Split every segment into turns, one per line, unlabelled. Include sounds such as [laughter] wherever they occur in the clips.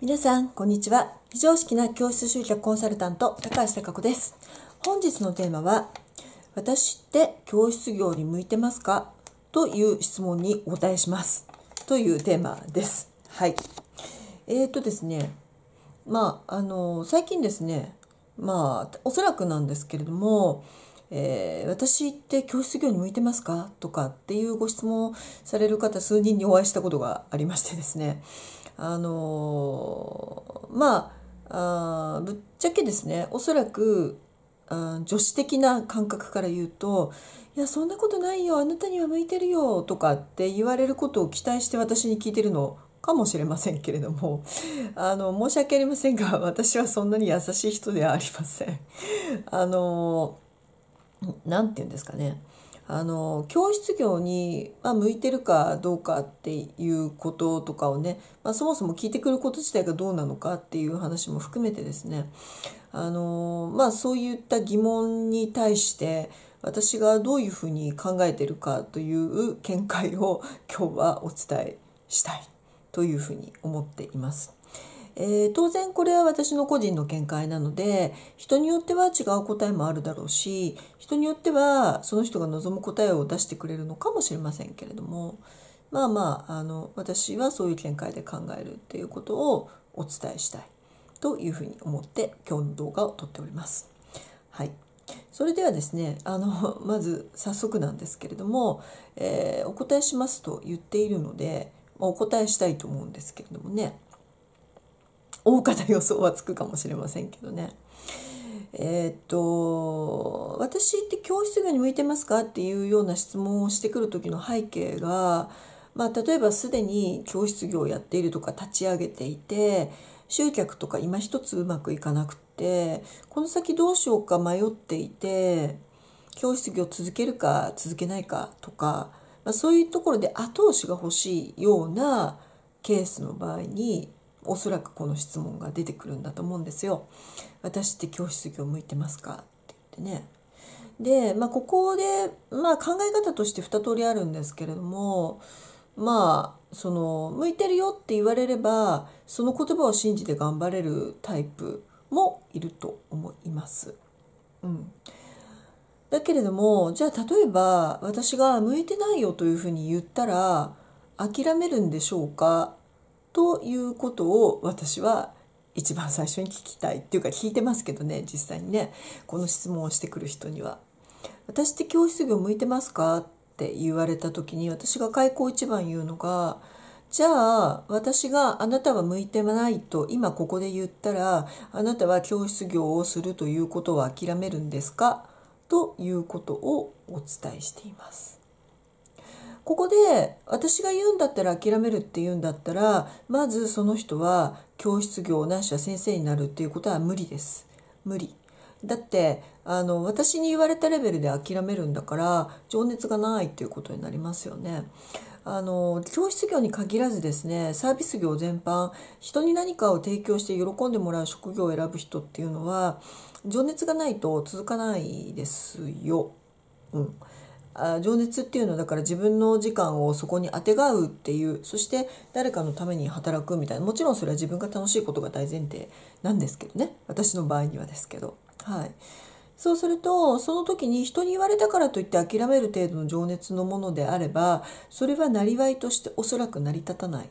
皆さん、こんにちは。非常識な教室集客コンサルタント、高橋孝子です。本日のテーマは、私って教室業に向いてますかという質問にお答えします。というテーマです。はい。えっ、ー、とですね、まあ、あの、最近ですね、まあ、おそらくなんですけれども、えー、私って教室業に向いてますかとかっていうご質問をされる方数人にお会いしたことがありましてですねあのまああぶっちゃけですねおそらく女子的な感覚から言うと「いやそんなことないよあなたには向いてるよ」とかって言われることを期待して私に聞いてるのかもしれませんけれども [laughs] あの申し訳ありませんが私はそんなに優しい人ではありません。あの何て言うんですかねあの教室業に、まあ、向いてるかどうかっていうこととかをね、まあ、そもそも聞いてくること自体がどうなのかっていう話も含めてですねあの、まあ、そういった疑問に対して私がどういうふうに考えてるかという見解を今日はお伝えしたいというふうに思っています。えー、当然これは私の個人の見解なので人によっては違う答えもあるだろうし人によってはその人が望む答えを出してくれるのかもしれませんけれどもまあまああの私はそういう見解で考えるっていうことをお伝えしたいというふうに思って今日の動画を撮っております。はいそれではですねあの [laughs] まず早速なんですけれども、えー、お答えしますと言っているのでまお答えしたいと思うんですけれどもね大方予想はつくかもしれませんけどね。えー、っと私って教室業に向いてますかっていうような質問をしてくる時の背景が、まあ、例えばすでに教室業をやっているとか立ち上げていて集客とか今一つうまくいかなくってこの先どうしようか迷っていて教室業続けるか続けないかとか、まあ、そういうところで後押しが欲しいようなケースの場合におそらくこの質問が出てくるんだと思うんですよ。私って教室業向いてますかって言ってね。で、まあ、ここで、まあ、考え方として2通りあるんですけれどもまあその向いてるよって言われればその言葉を信じて頑張れるタイプもいると思います。うん、だけれどもじゃあ例えば私が向いてないよというふうに言ったら諦めるんでしょうかということを私は一番最初に聞きたいっていうか聞いてますけどね実際にねこの質問をしてくる人には。私って教室業向いてますかって言われた時に私が開口一番言うのがじゃあ私があなたは向いてないと今ここで言ったらあなたは教室業をするということは諦めるんですかということをお伝えしています。ここで私が言うんだったら諦めるっていうんだったらまずその人は教室業なしは先生になるっていうことは無理です無理だってあの私に言われたレベルで諦めるんだから情熱がないっていうことになりますよねあの教室業に限らずですねサービス業全般人に何かを提供して喜んでもらう職業を選ぶ人っていうのは情熱がないと続かないですよ。うん、あ情熱っていうのはだから自分の時間をそこにあてがうっていうそして誰かのために働くみたいなもちろんそれは自分が楽しいことが大前提なんですけどね私の場合にはですけど。はい、そうするとその時に人に言われたからといって諦める程度の情熱のものであればそれはなりわいとしておそらく成り立たない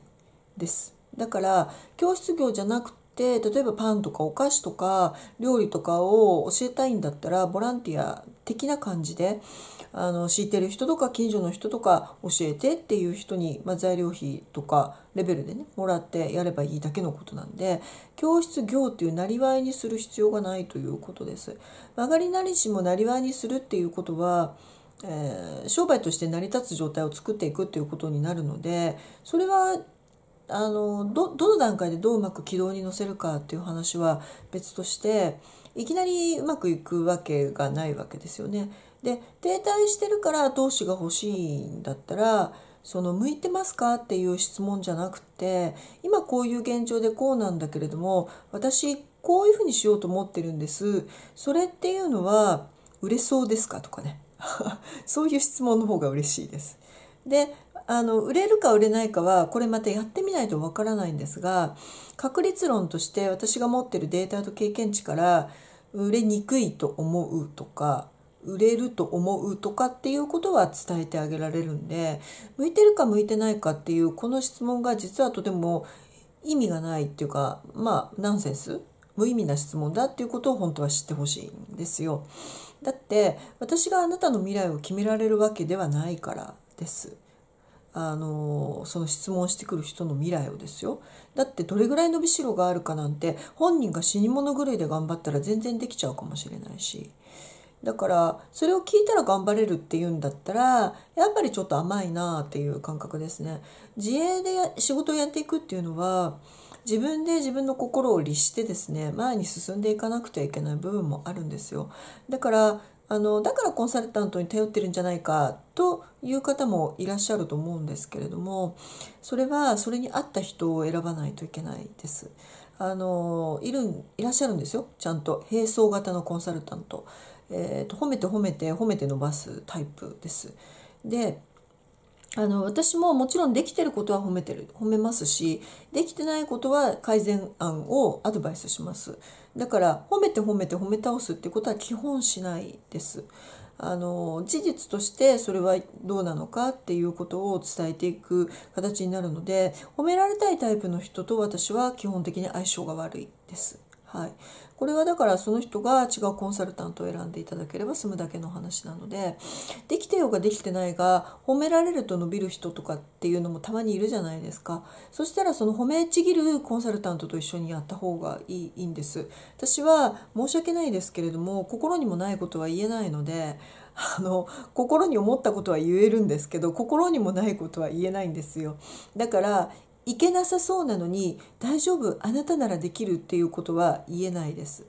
です。だから教室業じゃなくで例えばパンとかお菓子とか料理とかを教えたいんだったらボランティア的な感じであの敷いてる人とか近所の人とか教えてっていう人に、まあ、材料費とかレベルでねもらってやればいいだけのことなんで教室業っていうなりわいにする必要がないということです。曲がりなりしもなりわいにするっていうことはえー、商売として成り立つ状態を作っていくっていうことになるのでそれはあのどどの段階でどううまく軌道に乗せるかっていう話は別としていきなりうまくいくわけがないわけですよね。で停滞してるから投資が欲しいんだったらその向いてますかっていう質問じゃなくて今こういう現状でこうなんだけれども私こういうふうにしようと思ってるんですそれっていうのは売れそうですかとかね [laughs] そういう質問の方が嬉しいです。であの売れるか売れないかはこれまたやってみないとわからないんですが確率論として私が持ってるデータと経験値から売れにくいと思うとか売れると思うとかっていうことは伝えてあげられるんで向いてるか向いてないかっていうこの質問が実はとても意味がないっていうかまあナンセンス無意味な質問だっていうことを本当は知ってほしいんですよ。だって私があなたの未来を決められるわけではないからです。あのその質問してくる人の未来をですよだってどれぐらい伸びしろがあるかなんて本人が死に物狂いで頑張ったら全然できちゃうかもしれないしだからそれを聞いたら頑張れるっていうんだったらやっぱりちょっと甘いなっていう感覚ですね。自営で仕事をやっていくっていうのは自分で自分の心を律してですね前に進んでいかなくてはいけない部分もあるんですよだからあのだからコンサルタントに頼ってるんじゃないかという方もいらっしゃると思うんですけれどもそれはそれに合った人を選ばないといけないです。あのいるいらっしゃるんですよちゃんと並走型のコンサルタント、えーと、褒めて褒めて褒めて伸ばすタイプです。であの私ももちろんできてることは褒めてる褒めますしできてないことは改善案をアドバイスします。だから褒めて褒めて褒め倒すってことは基本しないです。あの事実としてそれはどうなのかっていうことを伝えていく形になるので褒められたいタイプの人と私は基本的に相性が悪いです。はい、これはだからその人が違うコンサルタントを選んでいただければ済むだけの話なのでできてようができてないが褒められると伸びる人とかっていうのもたまにいるじゃないですかそしたらその褒めちぎるコンサルタントと一緒にやった方がいいいいんです私は申し訳ないですけれども心にもないことは言えないのであの心に思ったことは言えるんですけど心にもないことは言えないんですよだからいけなさそうなのに大丈夫あなたならできるっていうことは言えないです。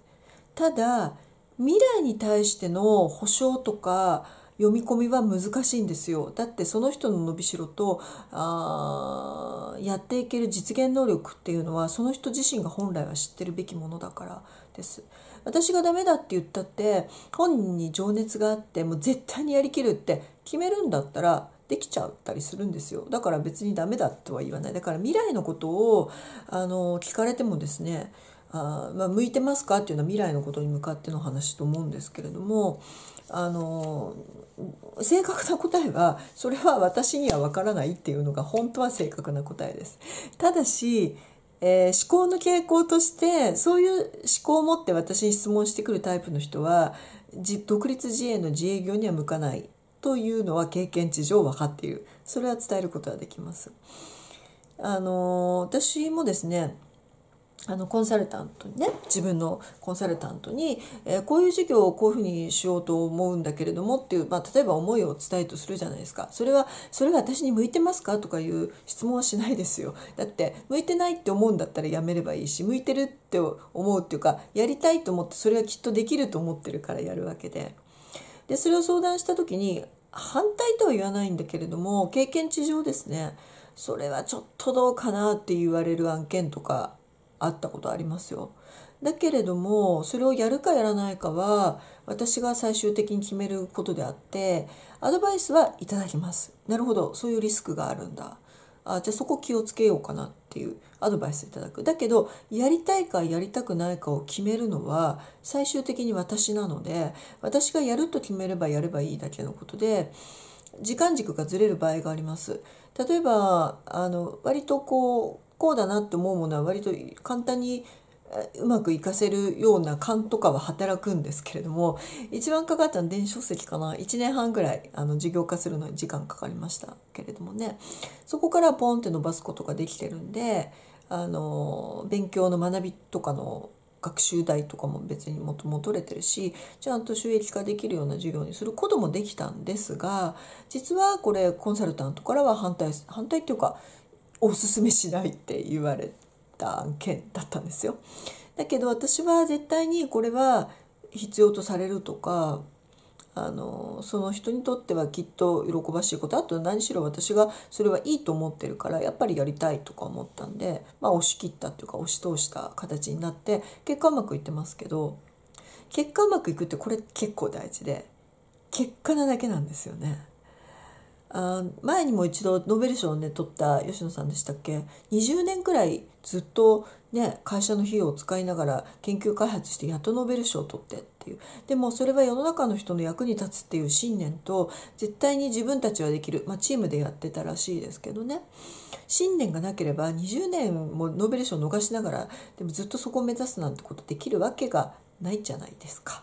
ただ未来に対しての保証とか読み込みは難しいんですよだってその人の伸びしろとあやっていける実現能力っていうのはその人自身が本来は知ってるべきものだからです私がダメだって言ったって本人に情熱があってもう絶対にやりきるって決めるんだったらできちゃったりするんですよだから別にダメだとは言わないだから未来のことをあの聞かれてもですねあまあ、向いてますかっていうのは未来のことに向かっての話と思うんですけれどもあの正確な答えはそれは私にはわからないっていうのが本当は正確な答えです。ただし、えー、思考の傾向としてそういう思考を持って私に質問してくるタイプの人は独立自営の自営業には向かないというのは経験値上分かっているそれは伝えることができます。あの私もですねあのコンサルタントにね自分のコンサルタントに、えー、こういう事業をこういうふうにしようと思うんだけれどもっていう、まあ、例えば思いを伝えとするじゃないですかそれはそれが私に向いてますかとかいう質問はしないですよだって向いてないって思うんだったらやめればいいし向いてるって思うっていうかやりたいと思ってそれはきっとできると思ってるからやるわけで。でそれを相談した時に反対とは言わないんだけれども経験値上ですねそれはちょっとどうかなって言われる案件とかあったことありますよ。だけれどもそれをやるかやらないかは私が最終的に決めることであってアドバイスはいただきます。なるほどそういうリスクがあるんだ。あじゃあそこ気をつけようかなっていうアドバイスいただくだけどやりたいかやりたくないかを決めるのは最終的に私なので私がやると決めればやればいいだけのことで時間軸がずれる場合があります。例えばあの割とこうこうだなって思うものは割と簡単にうまくいかせるような勘とかは働くんですけれども一番かかったのは電子書籍かな1年半ぐらいあの事業化するのに時間かかりましたけれどもねそこからポンって伸ばすことができてるんであの勉強の学びとかの学習代とかも別にもとも取れてるしちゃんと収益化できるような授業にすることもできたんですが実はこれコンサルタントからは反対反対っていうかおすすめしないって言われて。た案件だったんですよ。だけど私は絶対にこれは必要とされるとかあのその人にとってはきっと喜ばしいことあと何しろ私がそれはいいと思ってるからやっぱりやりたいとか思ったんで、まあ、押し切ったっていうか押し通した形になって結果うまくいってますけど結果うまくいくってこれ結構大事で結果なだけなんですよね。あ前にも一度ノーベル賞をね取った吉野さんでしたっけ20年くらいずっとね会社の費用を使いながら研究開発してやっとノーベル賞を取ってっていうでもそれは世の中の人の役に立つっていう信念と絶対に自分たちはできる、まあ、チームでやってたらしいですけどね信念がなければ20年もノーベル賞を逃しながらでもずっとそこを目指すなんてことできるわけがないじゃないですか。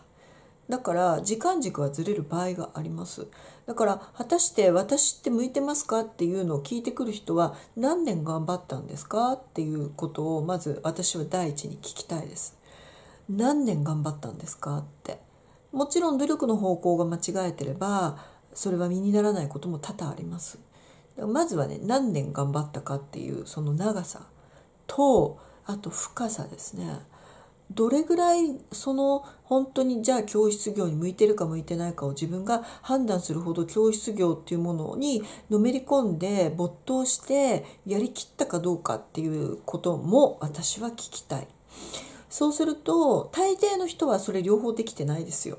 だから時間軸はずれる場合がありますだから果たして私って向いてますかっていうのを聞いてくる人は何年頑張ったんですかっていうことをまず私は第一に聞きたいです何年頑張ったんですかってもちろん努力の方向が間違えてればそれは身にならないことも多々ありますまずはね何年頑張ったかっていうその長さとあと深さですねどれぐらいその本当にじゃあ教室業に向いてるか向いてないかを自分が判断するほど教室業っていうものにのめり込んで没頭してやりきったかどうかっていうことも私は聞きたい。そうすると大抵の人はそれ両方できてないですよ。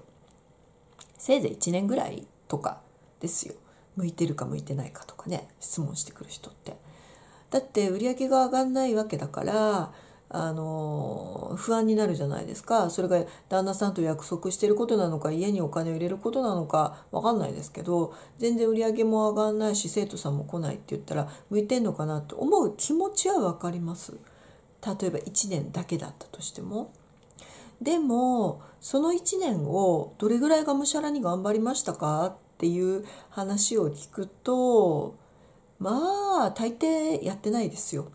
せいぜい1年ぐらいとかですよ。向いてるか向いてないかとかね質問してくる人って。だって売り上げが上がんないわけだからあの不安になるじゃないですかそれが旦那さんと約束していることなのか家にお金を入れることなのか分かんないですけど全然売り上げも上がんないし生徒さんも来ないって言ったら向いてんのかなと思う気持ちは分かります例えば1年だけだったとしても。でもその1年をどれぐらいがむしゃらに頑張りましたかっていう話を聞くとまあ大抵やってないですよ。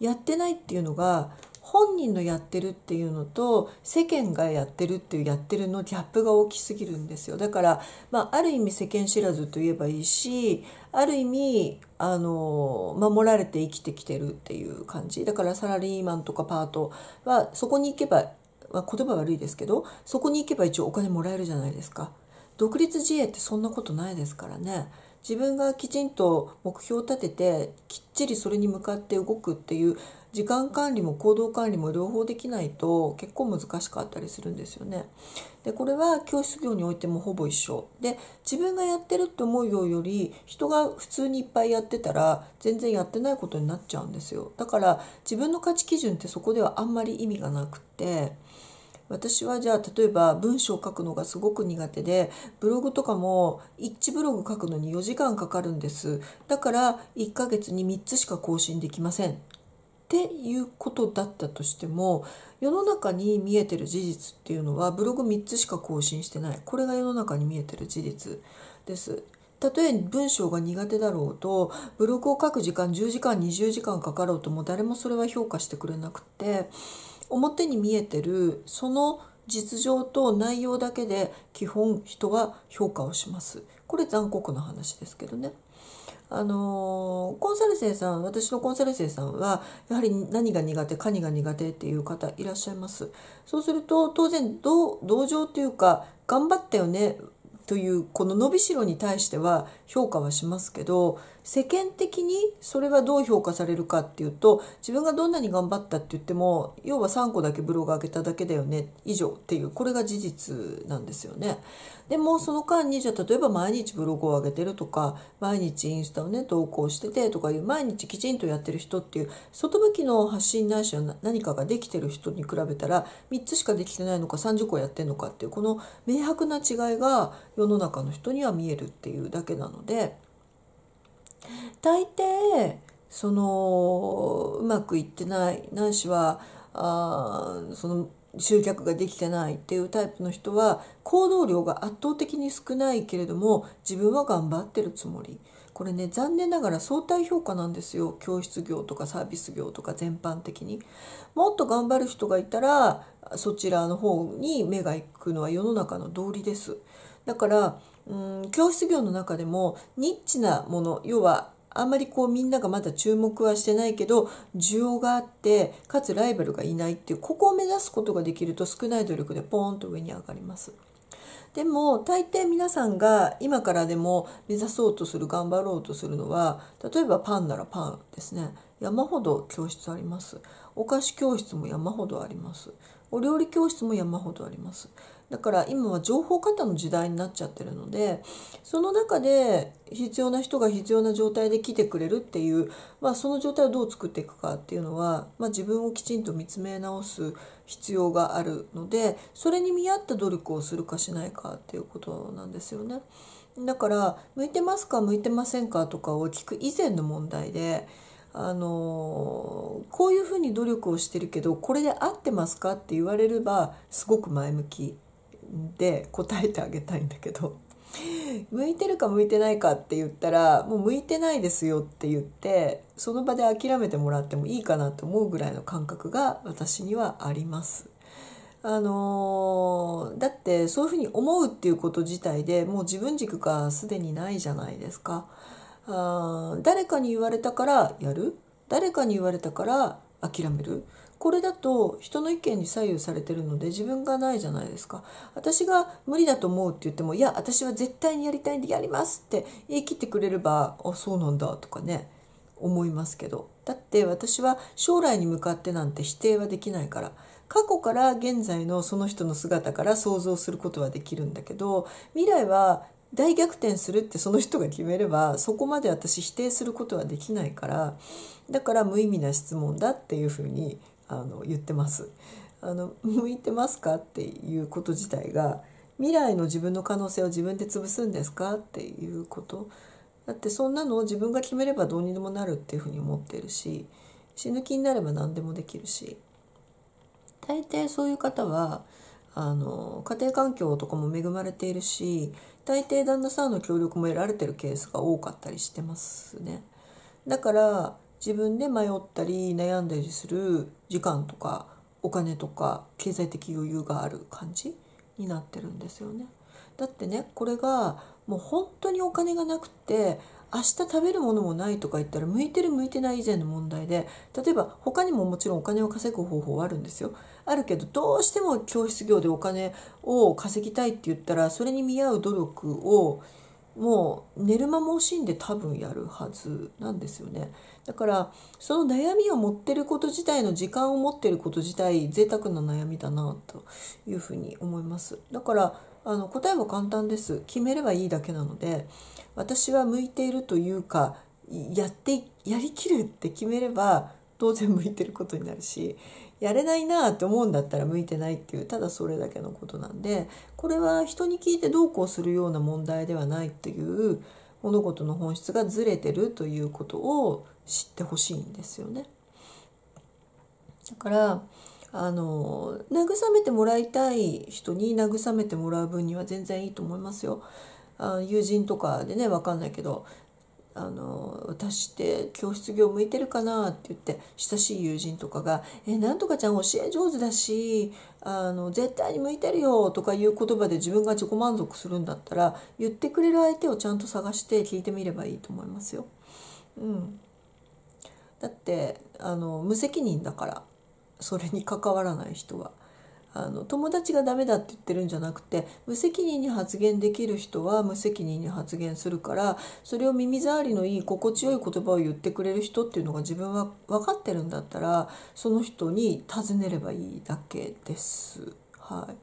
やってないっていうのが本人のやってるっていうのと世間がやってるっていうやってるのギャップが大きすぎるんですよだから、まあ、ある意味世間知らずといえばいいしある意味あの守られて生きてきてるっていう感じだからサラリーマンとかパートはそこに行けば、まあ、言葉悪いですけどそこに行けば一応お金もらえるじゃないですか。独立自衛ってそんなことないですからね自分がきちんと目標を立ててきっちりそれに向かって動くっていう時間管理も行動管理も両方できないと結構難しかったりするんですよね。でこれは教室業においてもほぼ一緒で自分がやってるって思うより人が普通にいっぱいやってたら全然やってないことになっちゃうんですよだから自分の価値基準ってそこではあんまり意味がなくって。私はじゃあ例えば文章を書くのがすごく苦手でブログとかも1ブログ書くのに4時間かかるんですだから1ヶ月に3つしか更新できませんっていうことだったとしても世の中に見えてる事実っていうのはブログ3つしか更新してないこれが世の中に見えてる事実です。たとえ文章が苦手だろうとブログを書く時間10時間20時間かかろうとも誰もそれは評価してくれなくて表に見えてるその実情と内容だけで基本人は評価をします。これ残酷な話ですけどね。あのー、コンサル生さん私のコンサル生さんはやはり何が苦手何が苦手っていう方いらっしゃいます。そうすると当然同情というか頑張ったよねというこの伸びしろに対しては評価はしますけど世間的にそれはどう評価されるかっていうと自分がどんなに頑張ったって言っても要は3個だけブログ上げただけだよね以上っていうこれが事実なんですよね。でもその間にじゃあ例えば毎日ブログを上げてるとか毎日インスタをね投稿しててとかいう毎日きちんとやってる人っていう外向きの発信ないしは何かができてる人に比べたら3つしかできてないのか30個やってんのかっていうこの明白な違いが世の中の人には見えるっていうだけなので。大抵そのうまくいってないないしはあその集客ができてないっていうタイプの人は行動量が圧倒的に少ないけれども自分は頑張ってるつもりこれね残念ながら相対評価なんですよ教室業とかサービス業とか全般的にもっと頑張る人がいたらそちらの方に目が行くのは世の中の道理ですだからうん教室業の中でもニッチなもの要はあんまりこうみんながまだ注目はしてないけど需要があってかつライバルがいないっていうここを目指すことができると少ない努力でポーンと上に上がります。でも大抵皆さんが今からでも目指そうとする頑張ろうとするのは例えばパンならパンですね山ほど教室ありますお菓子教室も山ほどありますお料理教室も山ほどありますだから今は情報型の時代になっちゃってるのでその中で必要な人が必要な状態で来てくれるっていう、まあ、その状態をどう作っていくかっていうのは、まあ、自分をきちんと見つめ直す必要があるのでそれに見合った努力をするかしないかっていうことなんですよね。だから向いてますか向いてませんかとかを聞く以前の問題であのこういうふうに努力をしてるけどこれで合ってますかって言われればすごく前向きで答えてあげたいんだけど向いてるか向いてないかって言ったらもう向いてないですよって言ってその場で諦めてもらってもいいかなと思うぐらいの感覚が私にはあります。あのー、だってそういうふうに思うっていうこと自体でもう自分軸がすでにないじゃないですか。あ誰かに言われたからやる誰かに言われたから諦めるこれだと人の意見に左右されてるので自分がないじゃないですか私が無理だと思うって言ってもいや私は絶対にやりたいんでやりますって言い切ってくれればあそうなんだとかね思いますけどだって私は将来に向かってなんて否定はできないから過去から現在のその人の姿から想像することはできるんだけど未来は大逆転するってその人が決めればそこまで私否定することはできないからだから無意味な質問だっていうふうにあの言ってます。あの向いてますかっていうこと自体が未来の自分の可能性を自分で潰すんですかっていうことだってそんなのを自分が決めればどうにでもなるっていうふうに思ってるし死ぬ気になれば何でもできるし大抵そういう方はあの家庭環境とかも恵まれているし大抵旦那さんの協力も得られてるケースが多かったりしてますね。だから自分で迷ったり悩んだりする時間とかお金とか経済的余裕がある感じになってるんですよね。だってねこれがもう本当にお金がなくて明日食べるものもないとか言ったら向いてる向いてない以前の問題で例えば他にももちろんお金を稼ぐ方法はあるんですよあるけどどうしても教室業でお金を稼ぎたいって言ったらそれに見合う努力をもう寝る間も惜しんで多分やるはずなんですよねだからその悩みを持ってること自体の時間を持ってること自体贅沢な悩みだなというふうに思いますだからあの答えは簡単です決めればいいだけなので私は向いているというかやってやりきるって決めれば当然向いてることになるしやれないなって思うんだったら向いてないっていうただそれだけのことなんでこれは人に聞いてどうこうするような問題ではないっていう物事の本質がずれてるということを知ってほしいんですよね。だからあの慰めてもらいたい人に慰めてもらう分には全然いいと思いますよ。あ友人とかでね分かんないけどあの私って教室業向いてるかなって言って親しい友人とかが「えなんとかちゃん教え上手だしあの絶対に向いてるよ」とかいう言葉で自分が自己満足するんだったら言ってくれる相手をちゃんと探して聞いてみればいいと思いますよ。うん、だってあの無責任だからそれに関わらない人は。あの友達がダメだって言ってるんじゃなくて無責任に発言できる人は無責任に発言するからそれを耳障りのいい心地よい言葉を言ってくれる人っていうのが自分は分かってるんだったらその人に尋ねればいいだけです。はい、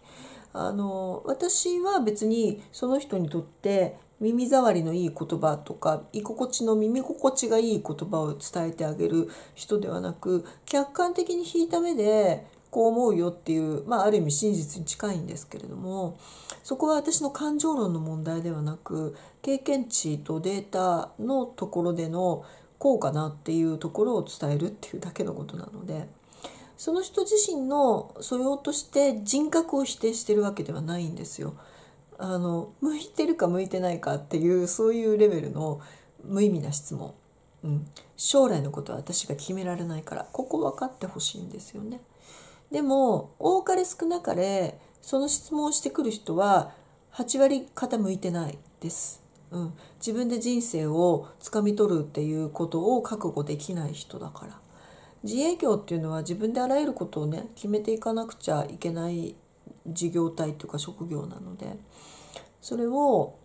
あの私は別にその人にとって耳障りのいい言葉とか居心地の耳心地がいい言葉を伝えてあげる人ではなく客観的に引いた目でこう思うよっていう、まあ、ある意味真実に近いんですけれどもそこは私の感情論の問題ではなく経験値とデータのところでのこうかなっていうところを伝えるっていうだけのことなのでその人自身の素養として人格を否定してるわけではないんですよ。あの向いてるか向いてないかっていうそういうレベルの無意味な質問、うん、将来のことは私が決められないからここ分かってほしいんですよね。でも多かれ少なかれその質問をしてくる人は8割傾いてないです。うん、自分で人生をつかみ取るっていうことを覚悟できない人だから自営業っていうのは自分であらゆることをね決めていかなくちゃいけない事業体っていうか職業なのでそれを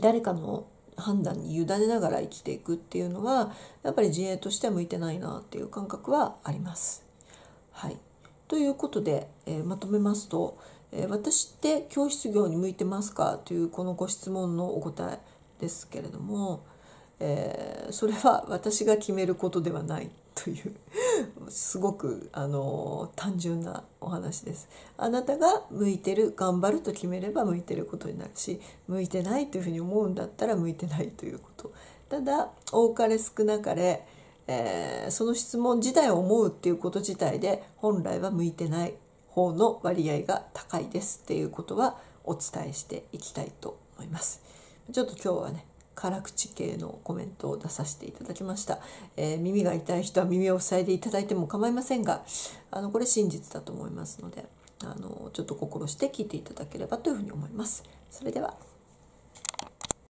誰かの判断に委ねながら生きていくっていうのはやっぱり自営としては向いてないなっていう感覚はあります。はいということで、えまとめますと、え私って教室業に向いてますかというこのご質問のお答えですけれども、えー、それは私が決めることではない [laughs] というすごく、あの単純なお話です。あなたが向いてる頑張ると決めれば向いてることになるし向いてないというふうに思うんだったら向いてないということ。ただ多かれ少なかれえー、その質問自体を思うっていうこと自体で本来は向いてない方の割合が高いですっていうことはお伝えしていきたいと思います。ちょっと今日はね辛口系のコメントを出させていただきました、えー、耳が痛い人は耳を塞いでいただいても構いませんがあのこれ真実だと思いますのであのちょっと心して聞いていただければというふうに思います。それでは